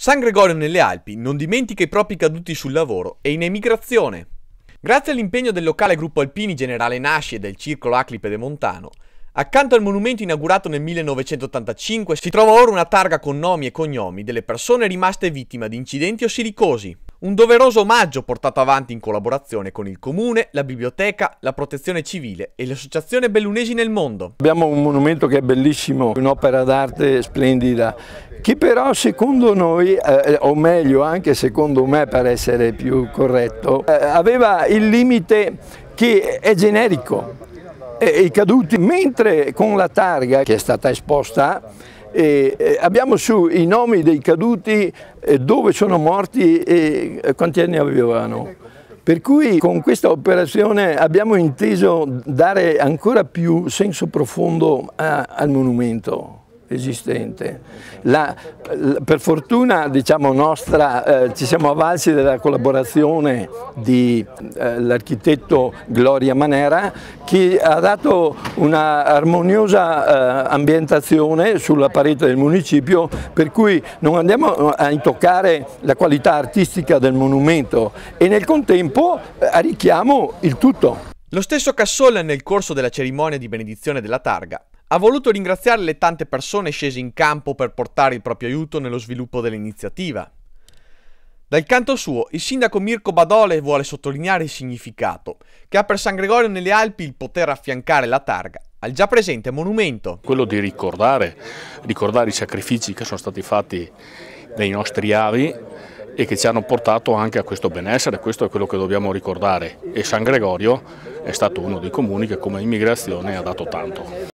San Gregorio nelle Alpi non dimentica i propri caduti sul lavoro e in emigrazione. Grazie all'impegno del locale gruppo alpini Generale Nasci e del Circolo Acli Pedemontano, accanto al monumento inaugurato nel 1985 si trova ora una targa con nomi e cognomi delle persone rimaste vittime di incidenti o silicosi. Un doveroso omaggio portato avanti in collaborazione con il Comune, la Biblioteca, la Protezione Civile e l'Associazione Bellunesi nel Mondo. Abbiamo un monumento che è bellissimo, un'opera d'arte splendida, che però secondo noi, eh, o meglio anche secondo me per essere più corretto, eh, aveva il limite che è generico, e, i caduti, mentre con la targa che è stata esposta e abbiamo su i nomi dei caduti, dove sono morti e quanti anni avevano. Per cui con questa operazione abbiamo inteso dare ancora più senso profondo a, al monumento esistente. La, per fortuna diciamo, nostra, eh, ci siamo avvalsi della collaborazione dell'architetto eh, Gloria Manera che ha dato una armoniosa eh, ambientazione sulla parete del municipio per cui non andiamo a intoccare la qualità artistica del monumento e nel contempo arricchiamo il tutto. Lo stesso Cassola nel corso della cerimonia di benedizione della targa ha voluto ringraziare le tante persone scese in campo per portare il proprio aiuto nello sviluppo dell'iniziativa. Dal canto suo, il sindaco Mirko Badole vuole sottolineare il significato che ha per San Gregorio nelle Alpi il poter affiancare la targa al già presente monumento. Quello di ricordare, ricordare i sacrifici che sono stati fatti dai nostri avi e che ci hanno portato anche a questo benessere, questo è quello che dobbiamo ricordare e San Gregorio è stato uno dei comuni che come immigrazione ha dato tanto.